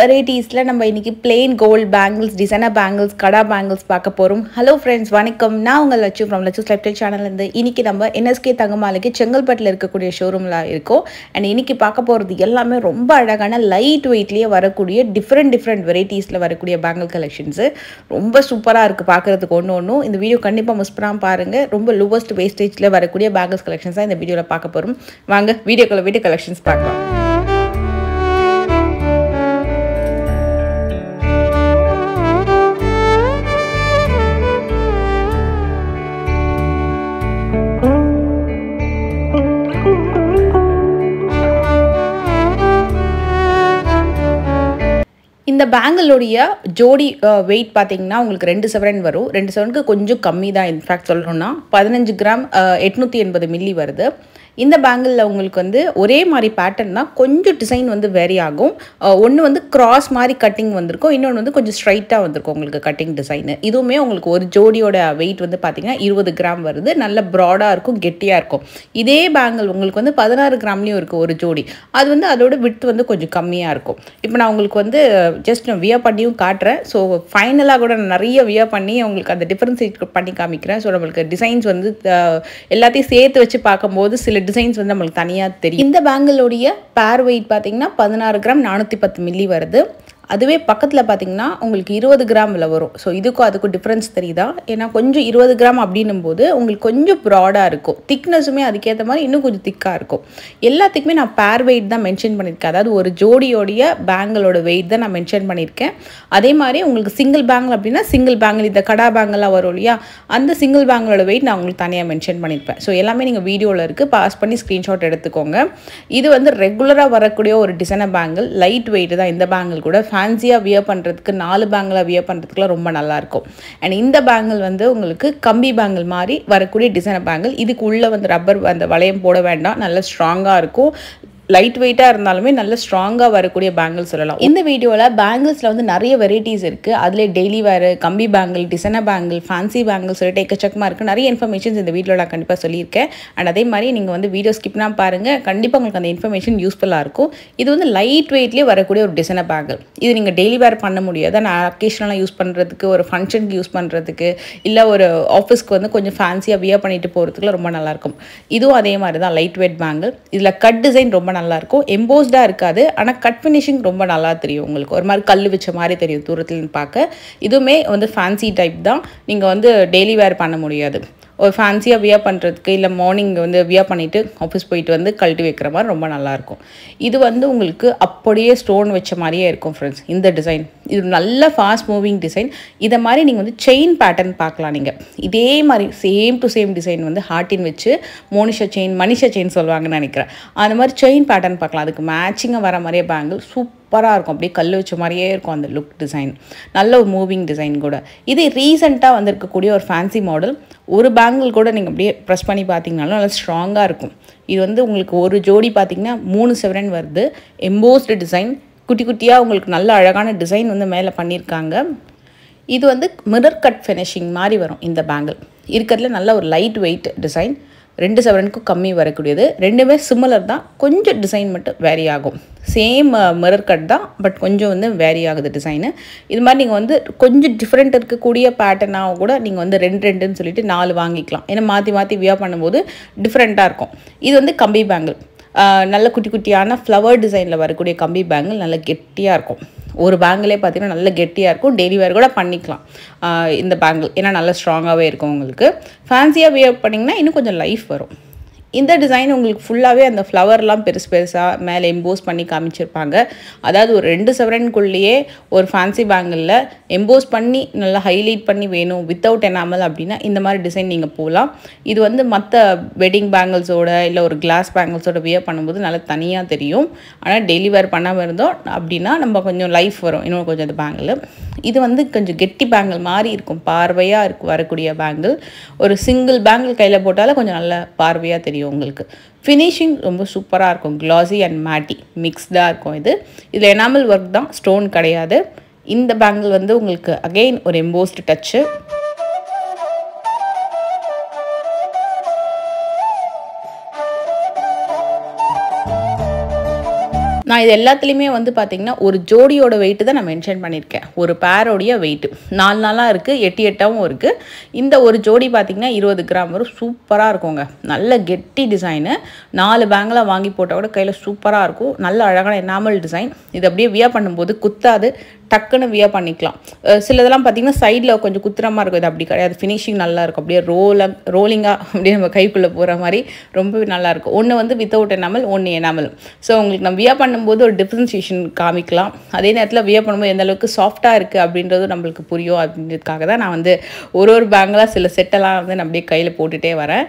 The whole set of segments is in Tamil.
வெரைட்டிஸில் நம்ம இன்றைக்கி plain gold bangles designer bangles kada bangles பார்க்க போகிறோம் ஹலோ ஃப்ரெண்ட்ஸ் வணக்கம் நான் உங்கள் லட்சு ஃப்ரம் லட்சு ஸ்லைப்டைல் சேனல்லேருந்து இன்றைக்கி நம்ம என்எஸ்கே தங்கமாலைக்கு செங்கல்பட்டில் இருக்கக்கூடிய ஷோரூமில் இருக்கோம் அண்ட் இன்றைக்கி பார்க்க போகிறது எல்லாமே ரொம்ப அழகான லைட் வெயிட்லேயே வரக்கூடிய டிஃப்ரெண்ட் டிஃப்ரெண்ட் வெரைட்டிஸில் வரக்கூடிய பேங்கிள் கலெக்ஷன்ஸு ரொம்ப சூப்பராக இருக்குது பார்க்குறதுக்கு ஒன்று ஒன்றும் இந்த வீடியோ கண்டிப்பாக மிஸ் பண்ணாமல் பாருங்கள் ரொம்ப லோவஸ்ட் வேஸ்டேஜில் வரக்கூடிய பேங்கிள்ஸ் கலெக்ஷன்ஸ் தான் இந்த வீடியோவில் பார்க்க போகிறோம் வாங்க வீடியோக்களை வீடியோ கலெக்ஷன்ஸ் பார்க்கலாம் இந்த பேங்கிளுடைய ஜோடி வெயிட் பார்த்தீங்கன்னா உங்களுக்கு ரெண்டு செவரன் வரும் ரெண்டு செவனுக்கு கொஞ்சம் கம்மி தான் இன்ஃபேக்ட் சொல்லணும்னா பதினஞ்சு கிராம் எட்நூற்றி எண்பது மில்லி வருது இந்த பேங்கிளில் உங்களுக்கு வந்து ஒரே மாதிரி பேட்டர்ன் தான் கொஞ்சம் டிசைன் வந்து வேரி ஆகும் ஒன்று வந்து கிராஸ் மாதிரி கட்டிங் வந்திருக்கும் இன்னொன்று வந்து கொஞ்சம் ஸ்ட்ரைட்டாக வந்திருக்கும் உங்களுக்கு கட்டிங் டிசைனு இதுவுமே உங்களுக்கு ஒரு ஜோடியோட வெயிட் வந்து பார்த்திங்கன்னா இருபது கிராம் வருது நல்ல ப்ராடாக இருக்கும் கெட்டியாக இருக்கும் இதே பேங்கிள் உங்களுக்கு வந்து பதினாறு கிராம்லேயும் இருக்குது ஒரு ஜோடி அது வந்து அதோட விட் வந்து கொஞ்சம் கம்மியாக இருக்கும் இப்போ நான் உங்களுக்கு வந்து ஜஸ்ட் நான் வியா பண்ணியும் காட்டுறேன் ஸோ ஃபைனலாக கூட நான் நிறைய வியா பண்ணி உங்களுக்கு அந்த டிஃப்ரென்ஸ் பண்ணி காமிக்கிறேன் ஸோ நம்மளுக்கு டிசைன்ஸ் வந்து எல்லாத்தையும் சேர்த்து வச்சு பார்க்கும்போது சில டிசைன்ஸ் வந்து நம்மளுக்கு தனியாக தெரியும் இந்த பேங்கிளுடைய பேர் வெயிட் பார்த்தீங்கன்னா பதினாறு கிராம் நானூற்றி பத்து மில்லி வருது அதுவே பக்கத்தில் பார்த்திங்கன்னா உங்களுக்கு இருபது கிராமில் வரும் ஸோ இதுக்கும் அதுக்கும் டிஃப்ரென்ஸ் தெரியுதா ஏன்னா கொஞ்சம் இருபது கிராம் அப்படின்னும் போது உங்களுக்கு கொஞ்சம் ப்ராடாக இருக்கும் திக்னஸுமே அதுக்கேற்ற மாதிரி இன்னும் கொஞ்சம் திக்காக இருக்கும் எல்லாத்துக்குமே நான் பேர் வெயிட் தான் மென்ஷன் பண்ணியிருக்கேன் அதாவது ஒரு ஜோடியோடைய பேங்கிளோட வெயிட் தான் நான் மென்ஷன் பண்ணியிருக்கேன் அதே மாதிரி உங்களுக்கு சிங்கிள் பேங்கிள் அப்படின்னா சிங்கிள் பேங்கிள் இந்த கடா பேங்கெல்லாம் வரும் இல்லையா அந்த சிங்கிள் பேங்கிளோட வெயிட் நான் உங்களுக்கு தனியாக மென்ஷன் பண்ணியிருப்பேன் ஸோ எல்லாமே நீங்கள் வீடியோவில் இருக்குது பாஸ் பண்ணி ஸ்க்ரீன்ஷாட் எடுத்துக்கோங்க இது வந்து ரெகுலராக வரக்கூடிய ஒரு டிசைனர் பேங்கிள் லைட் வெயிட் தான் இந்த பேங்கிள் கூட ஃபேன்சியாக வியர் பண்ணுறதுக்கு நாலு பேங்கில் வியர் பண்ணுறதுக்குலாம் ரொம்ப நல்லாயிருக்கும் அண்ட் இந்த பேங்கிள் வந்து உங்களுக்கு கம்பி பேங்கிள் மாதிரி வரக்கூடிய டிசைனர் பேங்கிள் இதுக்கு உள்ளே வந்து ரப்பர் அந்த வளையம் போட வேண்டாம் நல்லா ஸ்ட்ராங்காக இருக்கும் லைட் வெயிட்டாக இருந்தாலுமே நல்ல ஸ்ட்ராங்காக வரக்கூடிய பேங்கிள்ஸ் சொல்லலாம் இந்த வீடியோவில் பேங்கிள்ஸில் வந்து நிறைய வெரைட்டிஸ் இருக்குது அதில் டெய்லி வேறு கம்பி bangle designer bangle fancy bangle சொல்லிட்டு எக்கச்சக்கமாக இருக்குது நிறைய இன்ஃபர்மேஷன்ஸ் இந்த வீடியோவில் நான் கண்டிப்பாக சொல்லியிருக்கேன் அண்ட் அதே மாதிரி நீங்கள் வந்து வீடியோ ஸ்கிப்னா பாருங்கள் கண்டிப்பாக உங்களுக்கு அந்த இன்ஃபர்மேஷன் யூஸ்ஃபுல்லாக இருக்கும் இது வந்து லைட் வெயிட்லேயே வரக்கூடிய ஒரு டிசைனர் பேங்கிள் இது நீங்கள் டெய்லி வேர் பண்ண முடியாது நான் அக்கேஷனலாக யூஸ் பண்ணுறதுக்கு ஒரு ஃபங்க்ஷனுக்கு யூஸ் பண்ணுறதுக்கு இல்லை ஒரு ஆஃபீஸ்க்கு வந்து கொஞ்சம் ஃபேன்சியாக வியர் பண்ணிட்டு போகிறதுக்குலாம் ரொம்ப நல்லாயிருக்கும் இதுவும் அதே மாதிரி தான் லைட் வெயிட் பேங்கிள் இதில் கட் டிசைன் ரொம்ப நல்லாயிருக்கும் எம்போஸ்டாக இருக்காது ஆனால் கட் ஃபினிஷிங் ரொம்ப நல்லா தெரியும் உங்களுக்கு ஒரு மாதிரி கல் வச்ச மாதிரி தெரியும் தூரத்துலன்னு பார்க்க இதுவுமே வந்து ஃபேன்சி டைப் தான் நீங்கள் வந்து டெய்லி வேர் பண்ண முடியாது ஒரு ஃபேன்சியாக வியா பண்ணுறதுக்கு இல்லை மார்னிங் வந்து வியா பண்ணிவிட்டு ஆஃபீஸ் போயிட்டு வந்து கழட்டி வைக்கிற மாதிரி ரொம்ப நல்லாயிருக்கும் இது வந்து உங்களுக்கு அப்படியே ஸ்டோன் வச்ச மாதிரியே இருக்கும் ஃப்ரெண்ட்ஸ் இந்த டிசைன் இது நல்ல ஃபாஸ்ட் மூவிங் டிசைன் இதை மாதிரி நீங்கள் வந்து செயின் பேட்டர்ன் பார்க்கலாம் நீங்கள் இதே மாதிரி சேம் டு சேம் டிசைன் வந்து ஹார்ட்டின் வச்சு மோனிஷா செயின் மனிஷா செயின் சொல்லுவாங்கன்னு நினைக்கிறேன் அந்த மாதிரி செயின் பேட்டர்ன் பார்க்கலாம் அதுக்கு மேட்சிங்காக வர மாதிரியே பேங்கிள் சூப்பர் சூப்பராக இருக்கும் அப்படியே கல் வச்ச மாதிரியே இருக்கும் அந்த லுக் டிசைன் நல்ல ஒரு மூவிங் டிசைன் கூட இது ரீசெண்டாக வந்திருக்கக்கூடிய ஒரு ஃபேன்சி மாடல் ஒரு பேங்கிள் கூட நீங்கள் அப்படியே ப்ரெஸ் பண்ணி பார்த்தீங்கனாலும் நல்லா ஸ்ட்ராங்காக இருக்கும் இது வந்து உங்களுக்கு ஒரு ஜோடி பார்த்தீங்கன்னா மூணு செவரன் வருது எம்போஸ்டு டிசைன் குட்டி குட்டியாக உங்களுக்கு நல்ல அழகான டிசைன் வந்து மேலே பண்ணியிருக்காங்க இது வந்து மிரர் கட் ஃபினிஷிங் மாதிரி வரும் இந்த பேங்கிள் இருக்கிறதுல நல்ல ஒரு லைட் வெயிட் டிசைன் ரெண்டு செவரனுக்கும் கம்மி வரக்கூடியது ரெண்டுமே சிமிலர் தான் கொஞ்சம் டிசைன் மட்டும் வேரி ஆகும் சேம் மிரர் கட் தான் பட் கொஞ்சம் வந்து வேரி ஆகுது டிசைனு இது மாதிரி நீங்கள் வந்து கொஞ்சம் டிஃப்ரெண்ட் இருக்கக்கூடிய பேட்டர்னாக கூட நீங்கள் வந்து ரெண்டு ரெண்டுன்னு சொல்லிட்டு நாலு வாங்கிக்கலாம் ஏன்னா மாற்றி மாற்றி வியா பண்ணும்போது டிஃப்ரெண்ட்டாக இருக்கும் இது வந்து கம்பி பேங்கிள் நல்ல குட்டி குட்டியான ஃப்ளவர் டிசைனில் வரக்கூடிய கம்பி பேங்கிள் நல்ல கெட்டியாக இருக்கும் ஒரு பேங்கிலே பார்த்தீங்கன்னா நல்ல கெட்டியாக இருக்கும் டெய்லி வேர் கூட பண்ணிக்கலாம் இந்த பேங்கிள் ஏன்னா நல்லா ஸ்ட்ராங்காகவே இருக்கும் உங்களுக்கு ஃபேன்சியாக வியர் பண்ணிங்கன்னா இன்னும் கொஞ்சம் லைஃப் வரும் இந்த டிசைன் உங்களுக்கு ஃபுல்லாகவே அந்த ஃப்ளவர்லாம் பெருசு பெருசாக மேலே எம்போஸ் பண்ணி காமிச்சிருப்பாங்க அதாவது ஒரு ரெண்டு செவரனுக்குள்ளேயே ஒரு ஃபேன்சி பேங்கிளில் எம்போஸ் பண்ணி நல்லா ஹைலைட் பண்ணி வேணும் வித்தவுட் எனாமல் அப்படின்னா இந்த மாதிரி டிசைன் நீங்கள் போகலாம் இது வந்து மற்ற வெட்டிங் பேங்கிள்ஸோட இல்லை ஒரு கிளாஸ் பேங்கிள்ஸோட வியர் பண்ணும்போது நல்லா தனியாக தெரியும் ஆனால் டெய்லி வேர் பண்ணாமல் இருந்தோம் அப்படின்னா நம்ம கொஞ்சம் லைஃப் வரும் இன்னும் கொஞ்சம் அந்த பேங்கிள் இது வந்து கொஞ்சம் கெட்டி பேங்கிள் மாதிரி இருக்கும் பார்வையாக இருக்கு வரக்கூடிய பேங்கிள் ஒரு சிங்கிள் பேங்கிள் கையில் போட்டாலும் கொஞ்சம் நல்ல பார்வையாக தெரியும் தெரியும் உங்களுக்கு ஃபினிஷிங் ரொம்ப சூப்பராக இருக்கும் க்ளாஸி அண்ட் மேட்டி மிக்ஸ்டாக இருக்கும் இது இதில் எனாமல் ஒர்க் தான் ஸ்டோன் கிடையாது இந்த பேங்கிள் வந்து உங்களுக்கு அகெயின் ஒரு எம்போஸ்டு டச்சு நான் இது எல்லாத்துலேயுமே வந்து பார்த்திங்கன்னா ஒரு ஜோடியோட வெயிட்டு தான் நான் மென்ஷன் பண்ணியிருக்கேன் ஒரு பேரோடைய வெயிட்டு நாலு நாளாக இருக்குது எட்டு எட்டாகவும் இருக்குது இந்த ஒரு ஜோடி பார்த்திங்கன்னா இருபது கிராம் வரும் சூப்பராக இருக்குங்க நல்ல கெட்டி டிசைனு நாலு பேங்கெலாம் வாங்கி போட்டால் கூட கையில் சூப்பராக இருக்கும் நல்ல அழகான எனாமல் டிசைன் இது அப்படியே வியா பண்ணும்போது குத்தாது டக்குன்னு வியா பண்ணிக்கலாம் சிலதெல்லாம் பார்த்தீங்கன்னா சைடில் கொஞ்சம் குத்துரமாக இருக்கும் இது அப்படி கிடையாது ஃபினிஷிங் நல்லாயிருக்கும் அப்படியே ரோல ரோலிங்காக அப்படியே நம்ம கைக்குள்ளே போகிற மாதிரி ரொம்ப நல்லாயிருக்கும் ஒன்று வந்து வித்தவுட் எனாமல் ஒன்று எனாமல் ஸோ உங்களுக்கு நம்ம வியா பண்ணும்போது ஒரு டிஃப்ரென்சியேஷன் காமிக்கலாம் அதே நேரத்தில் வியா பண்ணும்போது எந்த அளவுக்கு சாஃப்டாக இருக்குது அப்படின்றதும் நம்மளுக்கு புரியும் அப்படின்றதுக்காக தான் நான் வந்து ஒரு ஒரு பேங்கெலாம் சில செட்டெல்லாம் வந்து நான் அப்படியே கையில் போட்டுகிட்டே வரேன்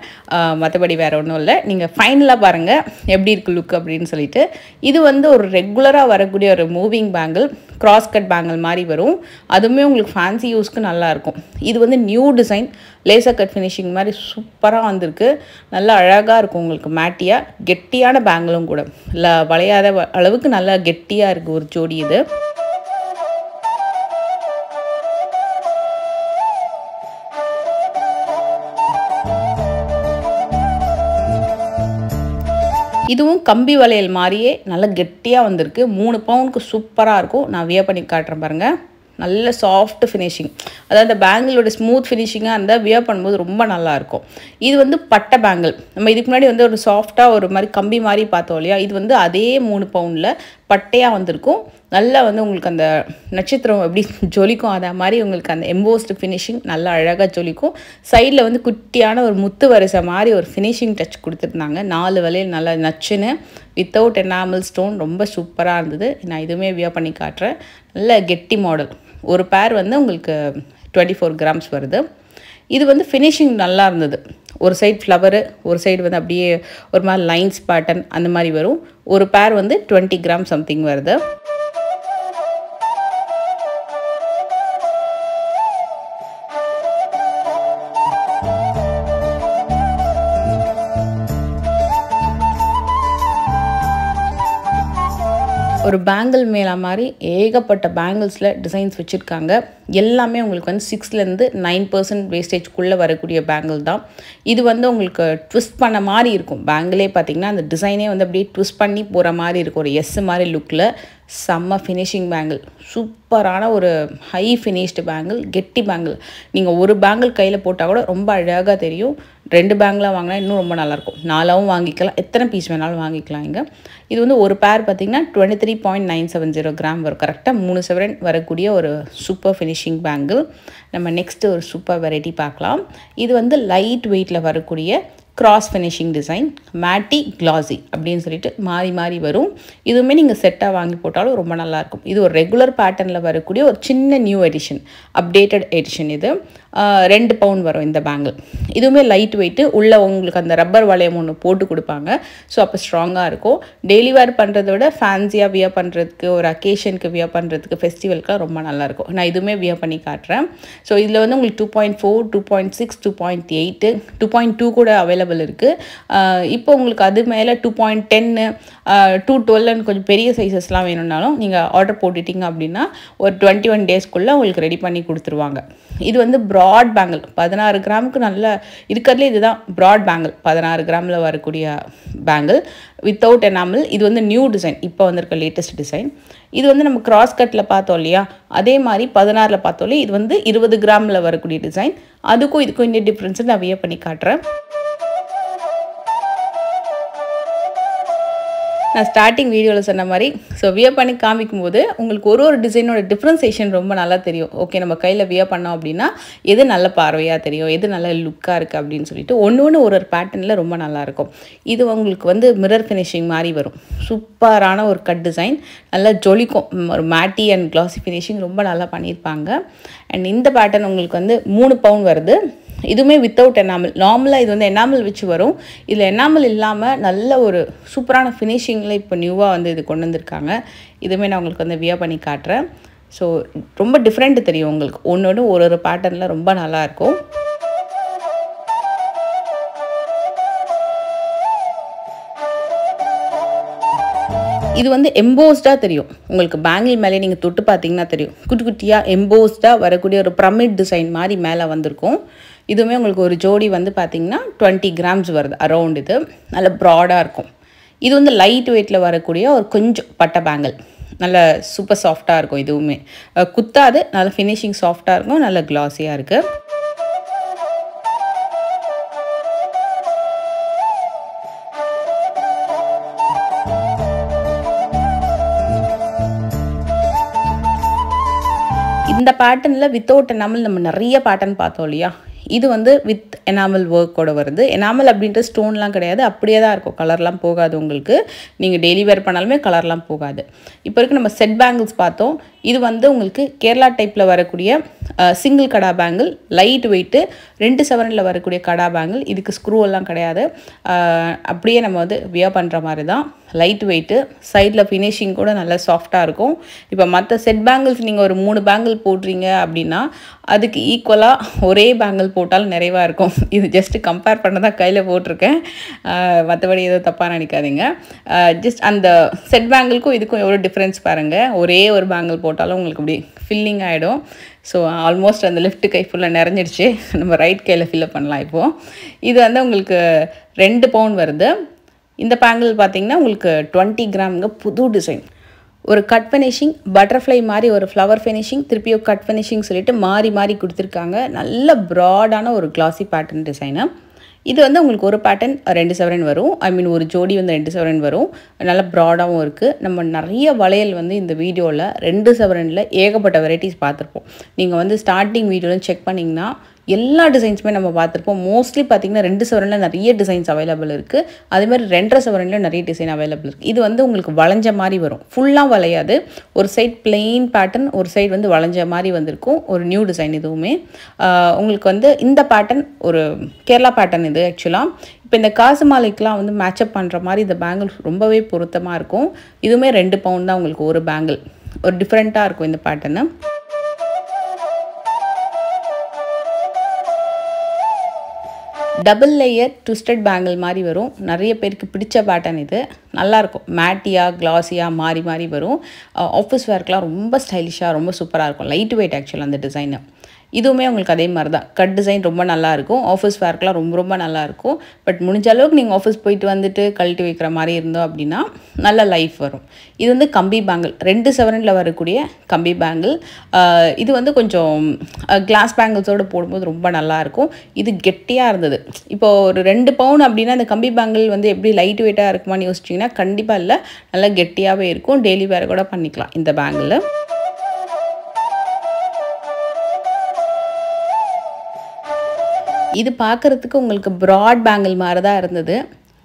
மற்றபடி வேறு ஒன்றும் இல்லை நீங்கள் ஃபைனலாக பாருங்கள் எப்படி இருக்குது லுக் அப்படின்னு சொல்லிட்டு இது வந்து ஒரு ரெகுலராக வரக்கூடிய ஒரு moving bangle cross cut bangle bangle மாதிரி வரும் அதுவுமே உங்களுக்கு ஃபேன்சி யூஸ்க்கு நல்லாயிருக்கும் இது வந்து new design laser cut finishing மாதிரி சூப்பராக வந்திருக்கு நல்லா அழகாக இருக்கும் உங்களுக்கு மேட்டியாக கெட்டியான பேங்கலும் கூட இல்லை வளையாத அளவுக்கு நல்லா கெட்டியாக இருக்குது ஒரு ஜோடி இது இதுவும் கம்பி வளையல் மாதிரியே நல்லா கெட்டியாக வந்திருக்கு மூணு பவுனுக்கு சூப்பராக இருக்கும் நான் வியர் பண்ணி காட்டுறேன் பாருங்கள் நல்ல சாஃப்ட் ஃபினிஷிங் அதாவது அந்த பேங்கிளோட ஸ்மூத் ஃபினிஷிங்காக இருந்தால் வியர் பண்ணும்போது ரொம்ப நல்லாயிருக்கும் இது வந்து பட்டை பேங்கிள் நம்ம இதுக்கு முன்னாடி வந்து ஒரு சாஃப்டாக ஒரு மாதிரி கம்பி மாதிரி பார்த்தோம் இல்லையா இது வந்து அதே மூணு பவுனில் பட்டையாக வந்திருக்கும் நல்லா வந்து உங்களுக்கு அந்த நட்சத்திரம் எப்படி ஜொலிக்கும் அதை மாதிரி உங்களுக்கு அந்த எம்போஸ்டு ஃபினிஷிங் நல்லா அழகாக ஜொலிக்கும் சைடில் வந்து குட்டியான ஒரு முத்து வரிசை மாதிரி ஒரு ஃபினிஷிங் டச் கொடுத்துருந்தாங்க நாலு வலையில் நல்லா நச்சுன்னு வித்தவுட் எனாமல் ஸ்டோன் ரொம்ப சூப்பராக இருந்தது நான் இதுவுமே வியர் பண்ணி காட்டுறேன் நல்ல கெட்டி மாடல் ஒரு பேர் வந்து உங்களுக்கு டுவெண்ட்டி ஃபோர் கிராம்ஸ் வருது இது வந்து ஃபினிஷிங் நல்லா இருந்தது ஒரு சைடு ஃப்ளவரு ஒரு சைடு வந்து அப்படியே ஒரு மாதிரி லைன்ஸ் பேட்டர்ன் அந்த மாதிரி வரும் ஒரு பேர் வந்து டுவெண்ட்டி கிராம் சம்திங் வருது ஒரு பேங்கிள் மேலே மாதிரி ஏகப்பட்ட பேங்கிள்ஸில் டிசைன்ஸ் வச்சுருக்காங்க எல்லாமே உங்களுக்கு வந்து சிக்ஸ்லேருந்து நைன் பர்சன்ட் வேஸ்டேஜ்குள்ளே வரக்கூடிய பேங்கிள் தான் இது வந்து உங்களுக்கு ட்விஸ்ட் பண்ண மாதிரி இருக்கும் பேங்கிளே பார்த்திங்கன்னா அந்த டிசைனே வந்து அப்படியே ட்விஸ்ட் பண்ணி போகிற மாதிரி இருக்கும் ஒரு எஸ் மாதிரி லுக்கில் செம்ம ஃபினிஷிங் பேங்கிள் சூப்பரான ஒரு ஹை ஃபினிஷ்டு பேங்கிள் கெட்டி பேங்கிள் நீங்கள் ஒரு பேங்கிள் கையில் போட்டால் கூட ரொம்ப அழகாக தெரியும் ரெண்டு பேங்கிளாக வாங்கினா இன்னும் ரொம்ப நல்லாயிருக்கும் நாலாவும் வாங்கிக்கலாம் எத்தனை பீஸ் வேணாலும் வாங்கிக்கலாம் இங்கே இது வந்து ஒரு பேர் பார்த்திங்கன்னா twenty three point nine seven zero gram வரும் கரெக்டாக மூணு செவரன் வரக்கூடிய ஒரு சூப்பர் ஃபினிஷ் ஃபினிஷிங் பேங்கிள் நம்ம நெக்ஸ்ட்டு ஒரு சூப்பர் வெரைட்டி பார்க்கலாம் இது வந்து லைட் வெயிட்டில் வரக்கூடிய cross finishing design matte classy அப்படின்னு சொல்லிட்டு மாறி மாறி வரும் இதுவுமே நீங்கள் செட்டாக வாங்கி போட்டாலும் ரொம்ப நல்லாயிருக்கும் இது ஒரு ரெகுலர் பேட்டர்னில் வரக்கூடிய ஒரு சின்ன நியூ எடிஷன் அப்டேட்டட் எடிஷன் இது ரெண்டு பவுன் வரும் இந்த பேங்கிள் இதுவுமே லைட் வெயிட்டு உள்ளே உங்களுக்கு அந்த ரப்பர் வளையம் ஒன்று போட்டு கொடுப்பாங்க ஸோ அப்போ ஸ்ட்ராங்காக இருக்கும் டெய்லி வேர் பண்ணுறத விட ஃபேன்சியாக வியர் பண்ணுறதுக்கு ஒரு அக்கேஷனுக்கு வியர் பண்ணுறதுக்கு ஃபெஸ்டிவலுக்குலாம் ரொம்ப நல்லாயிருக்கும் நான் இதுவுமே வியர் பண்ணி காட்டுறேன் ஸோ இதில் வந்து உங்களுக்கு two point four two point six two point eight two point two கூட அவைலபிள் அவைலபிள் இருக்குது இப்போ உங்களுக்கு அது மேலே டூ பாயிண்ட் டென்னு டூ டுவெல்னு கொஞ்சம் பெரிய சைஸஸ்லாம் வேணும்னாலும் நீங்கள் ஆர்டர் போட்டுட்டிங்க அப்படின்னா ஒரு டுவெண்ட்டி ஒன் டேஸ்க்குள்ளே உங்களுக்கு ரெடி பண்ணி கொடுத்துருவாங்க இது வந்து ப்ராட் பேங்கிள் பதினாறு கிராமுக்கு நல்ல இருக்கிறதுலே இதுதான் ப்ராட் பேங்கிள் பதினாறு கிராமில் வரக்கூடிய பேங்கிள் வித்தவுட் எனாமல் இது வந்து நியூ டிசைன் இப்போ வந்திருக்க லேட்டஸ்ட் டிசைன் இது வந்து நம்ம கிராஸ் கட்டில் பார்த்தோம் இல்லையா அதே மாதிரி பதினாறில் பார்த்தோம் இல்லையா இது வந்து இருபது கிராமில் வரக்கூடிய டிசைன் அதுக்கும் இதுக்கும் இன்னும் டிஃப்ரென்ஸ் நான் விய பண்ணி காட்டுறேன் நான் ஸ்டார்டிங் வீடியோவில் சொன்ன மாதிரி ஸோ வியர் பண்ணி காமிக்கும் போது உங்களுக்கு ஒரு ஒரு டிசைனோட டிஃப்ரென்சேஷன் ரொம்ப நல்லா தெரியும் ஓகே நம்ம கையில் வியர் பண்ணோம் அப்படின்னா எது நல்ல பார்வையாக தெரியும் எது நல்ல லுக்காக இருக்குது அப்படின்னு சொல்லிட்டு ஒன்று ஒன்று ஒரு ஒரு பேட்டர்னில் ரொம்ப நல்லாயிருக்கும் இது உங்களுக்கு வந்து மிரர் ஃபினிஷிங் மாதிரி வரும் சூப்பரான ஒரு கட் டிசைன் நல்லா ஜொலிக்கும் ஒரு மேட்டி அண்ட் கிளாசி ஃபினிஷிங் ரொம்ப நல்லா பண்ணியிருப்பாங்க அண்ட் இந்த பேட்டர்ன் உங்களுக்கு வந்து மூணு பவுன் வருது இதுவுமே வித்தவுட் எனாமல் நார்மலாக இது வந்து எனாமல் வச்சு வரும் இதில் எனாமல் இல்லாமல் நல்ல ஒரு சூப்பரான ஃபினிஷிங்கில் இப்போ நியூவாக வந்து இது கொண்டு வந்திருக்காங்க இதுவுமே நான் உங்களுக்கு வந்து வியா பண்ணி காட்டுறேன் ஸோ ரொம்ப டிஃப்ரெண்ட் தெரியும் உங்களுக்கு ஒன்று ஒன்று ஒரு ஒரு பேட்டர்னில் ரொம்ப நல்லாயிருக்கும் இது வந்து எம்போஸ்டாக தெரியும் உங்களுக்கு பேங்கிள் மேலே நீங்கள் தொட்டு பார்த்தீங்கன்னா தெரியும் குட்டி குட்டியாக எம்போஸ்டாக வரக்கூடிய ஒரு ப்ரமிட் டிசைன் மாதிரி மேலே வந்திருக்கும் இதுவுமே உங்களுக்கு ஒரு ஜோடி வந்து பார்த்திங்கன்னா டுவெண்ட்டி கிராம்ஸ் வருது அரவுண்ட் இது நல்ல ப்ராடாக இருக்கும் இது வந்து லைட் வெயிட்டில் வரக்கூடிய ஒரு கொஞ்சம் பட்டை பேங்கிள் நல்ல சூப்பர் சாஃப்டாக இருக்கும் இதுவுமே குத்தாது நல்ல ஃபினிஷிங் சாஃப்டாக இருக்கும் நல்ல க்ளாஸியாக இருக்குது இந்த பேட்டர்னில் வித்தவுட் நம்மள் நம்ம நிறைய பேட்டர்ன் பார்த்தோம் இல்லையா இது வந்து வித் எனாமல் ஒர்க்கோட வருது எனாமல் அப்படின்ற ஸ்டோன்லாம் கிடையாது அப்படியே தான் இருக்கும் கலர்லாம் போகாது உங்களுக்கு நீங்கள் டெய்லி வேர் பண்ணாலுமே கலர்லாம் போகாது இப்போ இருக்க நம்ம செட் பேங்கிள்ஸ் பார்த்தோம் இது வந்து உங்களுக்கு கேரளா டைப்பில் வரக்கூடிய சிங்கிள் கடா பேங்கிள் லைட் வெயிட்டு ரெண்டு செவனில் வரக்கூடிய கடா பேங்கிள் இதுக்கு ஸ்க்ரூ எல்லாம் கிடையாது அப்படியே நம்ம வந்து வியர் பண்ணுற மாதிரி தான் லைட் வெயிட்டு சைடில் ஃபினிஷிங் கூட நல்லா சாஃப்டாக இருக்கும் இப்போ மற்ற செட் பேங்கிள்ஸ் நீங்கள் ஒரு மூணு பேங்கிள் போடுறீங்க அப்படின்னா அதுக்கு ஈக்குவலாக ஒரே பேங்கிள் போட்டாலும் நிறைவாக இருக்கும் இது ஜஸ்ட்டு கம்பேர் பண்ண தான் கையில் போட்டிருக்கேன் மற்றபடி எதுவும் தப்பாக நினைக்காதீங்க ஜஸ்ட் அந்த செட் பேங்கிளுக்கும் இதுக்கும் எவ்வளோ டிஃப்ரென்ஸ் பாருங்கள் ஒரே ஒரு பேங்கிள் போட்டால் போட்டாலும் உங்களுக்கு இப்படி ஃபில்லிங் ஆகிடும் ஸோ ஆல்மோஸ்ட் அந்த லெஃப்ட் கை ஃபுல்லாக நிறைஞ்சிடுச்சு நம்ம ரைட் கையில் ஃபில்லப் பண்ணலாம் இப்போது இது வந்து உங்களுக்கு ரெண்டு பவுன் வருது இந்த பேங்கிள் பார்த்திங்கன்னா உங்களுக்கு டுவெண்ட்டி கிராமுங்க புது டிசைன் ஒரு கட் ஃபினிஷிங் பட்டர்ஃப்ளை மாதிரி ஒரு ஃப்ளவர் ஃபினிஷிங் திருப்பியும் கட் ஃபினிஷிங் சொல்லிட்டு மாறி மாறி கொடுத்துருக்காங்க நல்ல ப்ராடான ஒரு கிளாஸி பேட்டர்ன் டிசைனு இது வந்து உங்களுக்கு ஒரு பேட்டர்ன் ரெண்டு சவரன் வரும் ஐ மீன் ஒரு ஜோடி வந்து ரெண்டு சவரன் வரும் நல்லா ப்ராடாகவும் இருக்குது நம்ம நிறைய வளையல் வந்து இந்த வீடியோவில் ரெண்டு சவரனில் ஏகப்பட்ட வெரைட்டிஸ் பார்த்துருப்போம் நீங்கள் வந்து ஸ்டார்டிங் வீடியோவில் செக் பண்ணிங்கன்னா எல்லா டிசைன்ஸுமே நம்ம பார்த்துருப்போம் மோஸ்ட்லி பார்த்திங்கன்னா ரெண்டு சவரனில் நிறைய டிசைன்ஸ் அவைலபிள் இருக்குது அதேமாதிரி ரெண்டரை சவரனில் நிறைய டிசைன் அவைலபிள் இருக்குது இது வந்து உங்களுக்கு வளைஞ்ச மாதிரி வரும் ஃபுல்லாக வளையாது ஒரு சைட் பிளெயின் பேட்டர்ன் ஒரு சைடு வந்து வளைஞ்ச மாதிரி வந்திருக்கும் ஒரு நியூ டிசைன் இதுவுமே உங்களுக்கு வந்து இந்த பேட்டர்ன் ஒரு கேரளா பேட்டர்ன் இது ஆக்சுவலாக இப்போ இந்த காசு மாலைக்கெலாம் வந்து மேட்சப் பண்ணுற மாதிரி இந்த பேங்கிள் ரொம்பவே பொருத்தமாக இருக்கும் இதுவுமே ரெண்டு பவுண்ட் தான் உங்களுக்கு ஒரு பேங்கிள் ஒரு டிஃப்ரெண்ட்டாக இருக்கும் இந்த pattern double layer twisted bangle மாதிரி வரும் நிறைய பேருக்கு பிடிச்ச பேட்டர்ன் இது நல்லாயிருக்கும் மேட்டியாக கிளாஸியாக மாறி மாறி வரும் ஆஃபீஸ் வேர்க்கெலாம் ரொம்ப ஸ்டைலிஷாக ரொம்ப சூப்பராக இருக்கும் லைட் வெயிட் ஆக்சுவலாக அந்த டிசைனு இதுவுமே உங்களுக்கு அதே மாதிரி தான் கட் டிசைன் ரொம்ப நல்லாயிருக்கும் ஆஃபீஸ் ஒர்க்லாம் ரொம்ப ரொம்ப நல்லாயிருக்கும் பட் முடிஞ்ச அளவுக்கு நீங்கள் ஆஃபீஸ் போயிட்டு வந்துட்டு கழட்டி வைக்கிற மாதிரி இருந்தோம் அப்படின்னா நல்ல லைஃப் வரும் இது வந்து கம்பி பேங்கிள் ரெண்டு செவரனில் வரக்கூடிய கம்பி பேங்கிள் இது வந்து கொஞ்சம் கிளாஸ் பேங்கிள்ஸோடு போடும்போது ரொம்ப நல்லாயிருக்கும் இது கெட்டியாக இருந்தது இப்போ ஒரு ரெண்டு பவுன் அப்படின்னா அந்த கம்பி பேங்கிள் வந்து எப்படி லைட் வெயிட்டாக இருக்குமான்னு யோசிச்சிங்கன்னா கண்டிப்பாக இல்லை நல்லா கெட்டியாகவே இருக்கும் டெய்லி வேறு கூட பண்ணிக்கலாம் இந்த பேங்கிளில் இது பார்க்குறதுக்கு உங்களுக்கு ப்ராட் பேங்கிள் மாதிரி தான் இருந்தது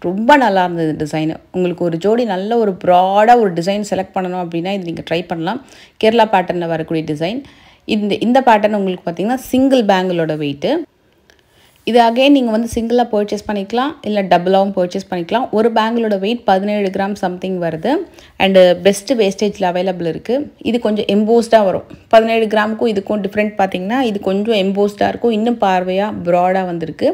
ரொம்ப நல்லா இருந்தது டிசைனு உங்களுக்கு ஒரு ஜோடி நல்ல ஒரு ப்ராடாக ஒரு டிசைன் செலக்ட் பண்ணணும் அப்படின்னா இது நீங்கள் ட்ரை பண்ணலாம் கேரளா பேட்டர்னில் வரக்கூடிய டிசைன் இந்த இந்த பேட்டர்ன் உங்களுக்கு பார்த்திங்கன்னா சிங்கிள் பேங்கிளோட வெயிட்டு இது அகைன் நீங்கள் வந்து சிங்கிளாக பர்ச்சேஸ் பண்ணிக்கலாம் இல்லை டபுளாகவும் பர்ச்சேஸ் பண்ணிக்கலாம் ஒரு பேங்களோட வெயிட் பதினேழு கிராம் சம்திங் வருது அண்டு பெஸ்ட்டு வேஸ்டேஜில் அவைலபிள் இருக்குது இது கொஞ்சம் எம்போஸ்டாக வரும் பதினேழு கிராமுக்கும் இதுக்கும் டிஃப்ரெண்ட் பார்த்திங்கன்னா இது கொஞ்சம் எம்போஸ்டாக இருக்கும் இன்னும் பார்வையாக ப்ராடாக வந்திருக்கு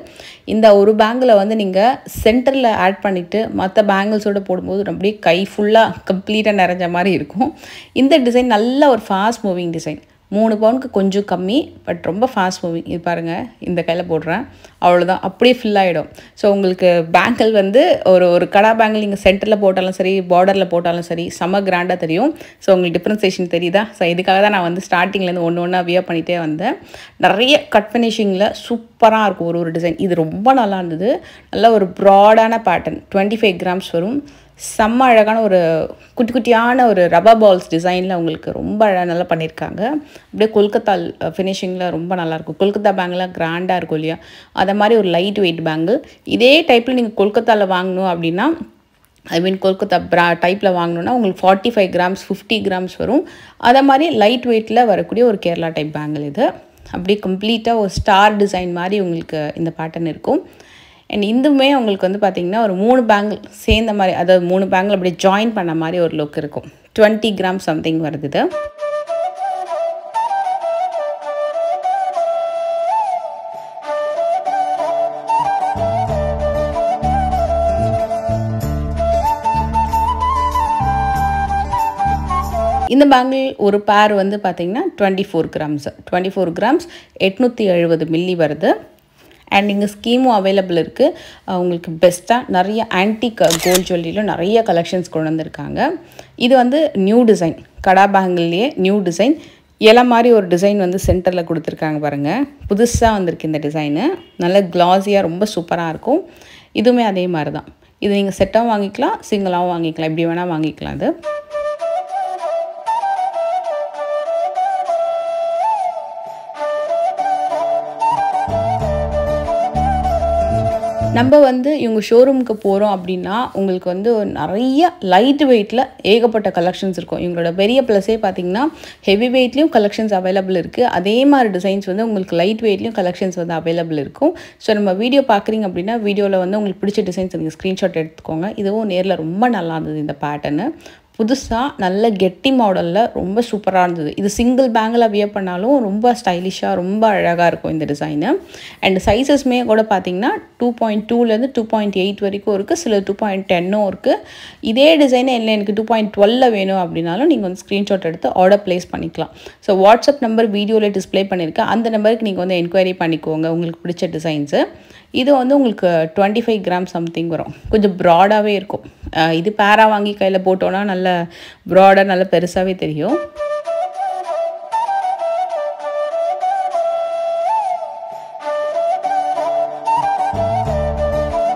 இந்த ஒரு பேங்கில் வந்து நீங்கள் சென்டரில் ஆட் பண்ணிவிட்டு மற்ற பேங்கிள்ஸோடு போடும்போது அப்படியே கை ஃபுல்லாக கம்ப்ளீட்டாக நிறைஞ்ச மாதிரி இருக்கும் இந்த டிசைன் நல்ல ஒரு ஃபாஸ்ட் மூவிங் டிசைன் மூணு பவுனுக்கு கொஞ்சம் கம்மி பட் ரொம்ப ஃபாஸ்ட் மூவிங் இது பாருங்கள் இந்த கையில் போடுறேன் அவ்வளோதான் அப்படியே ஃபில் ஆகிடும் ஸோ உங்களுக்கு பேங்கிள் வந்து ஒரு ஒரு கடா பேங்கிள் நீங்கள் சென்டரில் போட்டாலும் சரி பார்டரில் போட்டாலும் சரி செம்ம கிராண்டாக தெரியும் ஸோ உங்களுக்கு டிஃப்ரென்சேஷன் தெரியுதா ஸோ இதுக்காக தான் நான் வந்து ஸ்டார்டிங்லேருந்து ஒன்று ஒன்றா வியர் பண்ணிகிட்டே வந்தேன் நிறைய கட் ஃபினிஷிங்கில் சூப்பராக இருக்கும் ஒரு ஒரு டிசைன் இது ரொம்ப நல்லா இருந்தது நல்ல ஒரு ப்ராடான பேட்டர்ன் டுவெண்ட்டி ஃபைவ் கிராம்ஸ் வரும் செம்ம அழகான ஒரு குட்டி குட்டியான ஒரு ரப்பர் பால்ஸ் டிசைனில் உங்களுக்கு ரொம்ப அழகாக நல்லா பண்ணியிருக்காங்க அப்படியே கொல்கத்தா ஃபினிஷிங்கில் ரொம்ப நல்லாயிருக்கும் கொல்கத்தா பேங்கில் கிராண்டாக இருக்கும் இல்லையா அதை மாதிரி ஒரு லைட் வெயிட் பேங்கு இதே டைப்பில் நீங்கள் கொல்கத்தாவில் வாங்கணும் அப்படின்னா ஐ மீன் கொல்கத்தா ப்ரா டைப்பில் வாங்கணுன்னா உங்களுக்கு forty five grams fifty grams வரும் அதை மாதிரி லைட் வெயிட்டில் வரக்கூடிய ஒரு கேரளா டைப் பேங்கிள் இது அப்படியே கம்ப்ளீட்டாக ஒரு ஸ்டார் டிசைன் மாதிரி உங்களுக்கு இந்த பேட்டர்ன் இருக்கும் அண்ட் இந்துமே உங்களுக்கு வந்து பார்த்திங்கன்னா ஒரு மூணு பேங்கிள் சேர்ந்த மாதிரி அதாவது மூணு பேங்கிள் அப்படியே ஜாயின் பண்ண மாதிரி ஒரு லுக் இருக்கும் டுவெண்ட்டி கிராம் சம்திங் வருது இது இந்த பேங்கிள் ஒரு பேர் வந்து பார்த்தீங்கன்னா twenty four grams twenty four grams எட்நூற்றி எழுபது மில்லி வருது அண்ட் இங்கே ஸ்கீமும் அவைலபிள் இருக்குது உங்களுக்கு பெஸ்ட்டாக நிறைய ஆன்டிக் கோல்ட் ஜுவல்லரியிலும் நிறைய கலெக்ஷன்ஸ் கொண்டு வந்திருக்காங்க இது வந்து நியூ டிசைன் கடா நியூ டிசைன் இலை மாதிரி ஒரு டிசைன் வந்து சென்டரில் கொடுத்துருக்காங்க பாருங்கள் புதுசாக வந்திருக்கு இந்த டிசைனு நல்ல க்ளாஸியாக ரொம்ப சூப்பராக இருக்கும் இதுவுமே அதே மாதிரி தான் இது நீங்கள் செட்டாகவும் வாங்கிக்கலாம் சிங்கிளாகவும் வாங்கிக்கலாம் எப்படி வேணால் வாங்கிக்கலாம் அது நம்ம வந்து இவங்க ஷோரூமுக்கு போகிறோம் அப்படின்னா உங்களுக்கு வந்து நிறைய லைட் வெயிட்டில் ஏகப்பட்ட கலெக்ஷன்ஸ் இருக்கும் இவங்களோட பெரிய ப்ளஸே பார்த்தீங்கன்னா ஹெவி வெயிட்லேயும் கலெக்ஷன்ஸ் அவைலபிள் இருக்குது அதே மாதிரி டிசைன்ஸ் வந்து உங்களுக்கு லைட் வெயிட்லேயும் கலெக்ஷன்ஸ் வந்து அவைலபிள் இருக்கும் ஸோ நம்ம வீடியோ பார்க்குறீங்க அப்படின்னா வீடியோவில் வந்து உங்களுக்கு பிடிச்ச டிசைன்ஸ் நீங்கள் ஸ்க்ரீன்ஷாட் எடுத்துக்கோங்க இதுவும் நேரில் ரொம்ப நல்லா இருந்தது இந்த பேட்டர்னு புதுசாக நல்ல கெட்டி மாடலில் ரொம்ப சூப்பராக இருந்தது இது சிங்கிள் பேங்கில் வியர் பண்ணாலும் ரொம்ப ஸ்டைலிஷாக ரொம்ப அழகாக இருக்கும் இந்த டிசைனு அண்ட் சைஸஸ்மே கூட பார்த்திங்கன்னா டூ பாயிண்ட் டூலேருந்து டூ பாயிண்ட் எயிட் வரைக்கும் இருக்குது சில டூ பாயிண்ட் டென்னும் இருக்குது இதே டிசைனு இல்லை எனக்கு டூ பாயிண்ட் டுவெல்ல வேணும் அப்படின்னாலும் நீங்கள் வந்து ஸ்க்ரீன்ஷாட் எடுத்து ஆர்டர் ப்ளேஸ் பண்ணிக்கலாம் ஸோ வாட்ஸ்அப் நம்பர் வீடியோவில் டிஸ்பிளே பண்ணியிருக்கேன் அந்த நம்பருக்கு நீங்கள் வந்து என்கொயரி பண்ணிக்கோங்க உங்களுக்கு பிடிச்ச டிசைன்ஸு இது வந்து உங்களுக்கு டுவெண்ட்டி ஃபைவ் கிராம் சம்திங் வரும் கொஞ்சம் ப்ராடாகவே இருக்கும் இது பேரா வாங்கி கையில் போட்டோன்னா நல்ல ப்ராடாக நல்லா பெருசாகவே தெரியும்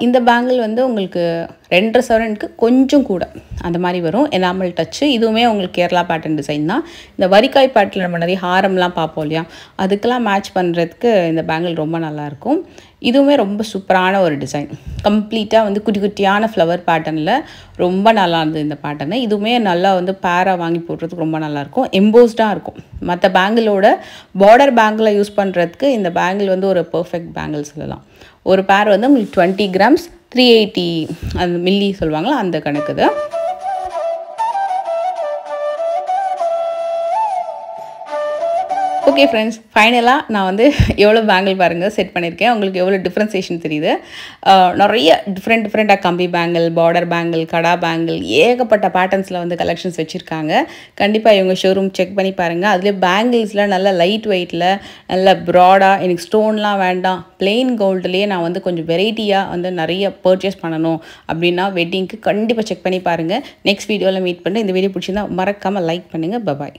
இந்த பேங்கிள் வந்து உங்களுக்கு ரெண்டரை சவரனுக்கு கொஞ்சம் கூட அந்த மாதிரி வரும் எனாமல் டச்சு இதுவுமே உங்களுக்கு கேரளா பேட்டர்ன் டிசைன் தான் இந்த வரிக்காய் பேட்டில் நம்ம நிறைய ஹாரம்லாம் பார்ப்போம் இல்லையா அதுக்கெலாம் மேட்ச் பண்ணுறதுக்கு இந்த பேங்கிள் ரொம்ப நல்லாயிருக்கும் இதுவுமே ரொம்ப சூப்பரான ஒரு டிசைன் கம்ப்ளீட்டாக வந்து குட்டி குட்டியான ஃப்ளவர் பேட்டர்னில் ரொம்ப நல்லா இருந்தது இந்த பேட்டர்னு இதுவுமே நல்லா வந்து பேராக வாங்கி போடுறதுக்கு ரொம்ப நல்லாயிருக்கும் எம்போஸ்டாக இருக்கும் மற்ற பேங்கிளோட பார்டர் பேங்கில் யூஸ் பண்ணுறதுக்கு இந்த பேங்கிள் வந்து ஒரு பர்ஃபெக்ட் பேங்கிள் சொல்லலாம் ஒரு பேர் வந்து உங்களுக்கு டுவெண்ட்டி கிராம்ஸ் த்ரீ எயிட்டி அந்த மில்லி சொல்லுவாங்களா அந்த கணக்கு தான் ஓகே ஃப்ரெண்ட்ஸ் ஃபைனலாக நான் வந்து எவ்வளோ பேங்கிள் பாருங்கள் செட் பண்ணியிருக்கேன் உங்களுக்கு எவ்வளோ டிஃப்ரென்சேஷன் தெரியுது நிறைய டிஃப்ரெண்ட் டிஃப்ரெண்ட்டாக கம்பி பேங்கிள் பார்டர் பேங்கிள் கடா பேங்கிள் ஏகப்பட்ட பேட்டர்ன்ஸில் வந்து கலெக்ஷன்ஸ் வச்சுருக்காங்க கண்டிப்பாக இவங்க ஷோரூம் செக் பண்ணி பாருங்கள் அதுலேயே பேங்கிள்ஸில் நல்ல லைட் வெயிட்டில் நல்ல ப்ராடாக எனக்கு ஸ்டோன்லாம் வேண்டாம் பிளெயின் கோல்டுலேயே நான் வந்து கொஞ்சம் வெரைட்டியாக வந்து நிறைய பர்ச்சேஸ் பண்ணணும் அப்படின்னா வெட்டிங்க்கு கண்டிப்பாக செக் பண்ணி பாருங்கள் நெக்ஸ்ட் வீடியோவில் மீட் பண்ணுறேன் இந்த வீடியோ பிடிச்சிருந்தா மறக்காமல் லைக் பண்ணுங்கள் பபாய்